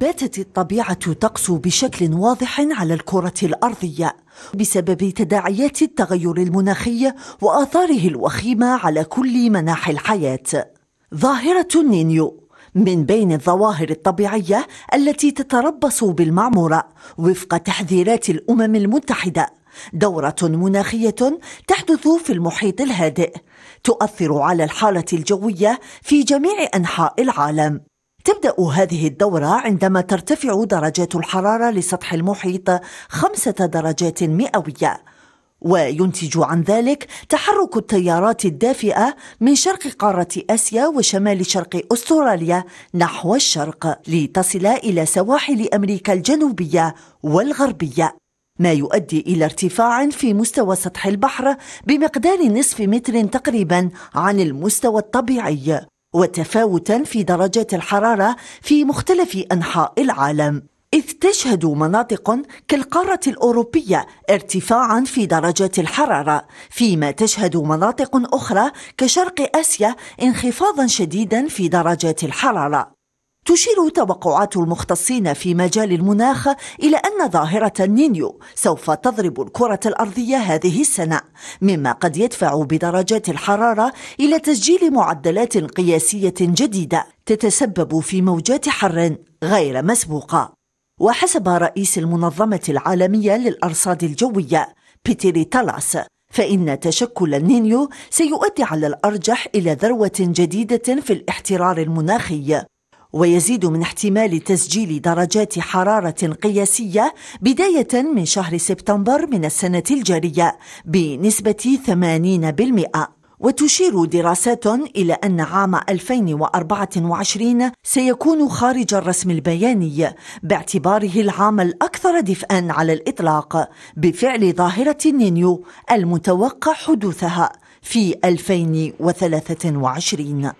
باتت الطبيعة تقسو بشكل واضح على الكرة الأرضية بسبب تداعيات التغير المناخي وآثاره الوخيمة على كل مناحي الحياة. ظاهرة النينيو من بين الظواهر الطبيعية التي تتربص بالمعمورة وفق تحذيرات الأمم المتحدة دورة مناخية تحدث في المحيط الهادئ تؤثر على الحالة الجوية في جميع أنحاء العالم تبدأ هذه الدورة عندما ترتفع درجات الحرارة لسطح المحيط خمسة درجات مئوية وينتج عن ذلك تحرك التيارات الدافئة من شرق قارة آسيا وشمال شرق أستراليا نحو الشرق لتصل إلى سواحل أمريكا الجنوبية والغربية ما يؤدي إلى ارتفاع في مستوى سطح البحر بمقدار نصف متر تقريبا عن المستوى الطبيعي وتفاوتا في درجات الحرارة في مختلف أنحاء العالم إذ تشهد مناطق كالقارة الأوروبية ارتفاعا في درجات الحرارة فيما تشهد مناطق أخرى كشرق آسيا انخفاضا شديدا في درجات الحرارة تشير توقعات المختصين في مجال المناخ إلى أن ظاهرة النينيو سوف تضرب الكرة الأرضية هذه السنة مما قد يدفع بدرجات الحرارة إلى تسجيل معدلات قياسية جديدة تتسبب في موجات حر غير مسبوقة وحسب رئيس المنظمة العالمية للأرصاد الجوية بيتيري تالاس فإن تشكل النينيو سيؤدي على الأرجح إلى ذروة جديدة في الاحترار المناخي ويزيد من احتمال تسجيل درجات حرارة قياسية بداية من شهر سبتمبر من السنة الجارية بنسبة 80%. وتشير دراسات إلى أن عام 2024 سيكون خارج الرسم البياني باعتباره العام الأكثر دفئا على الإطلاق بفعل ظاهرة النينيو المتوقع حدوثها في 2023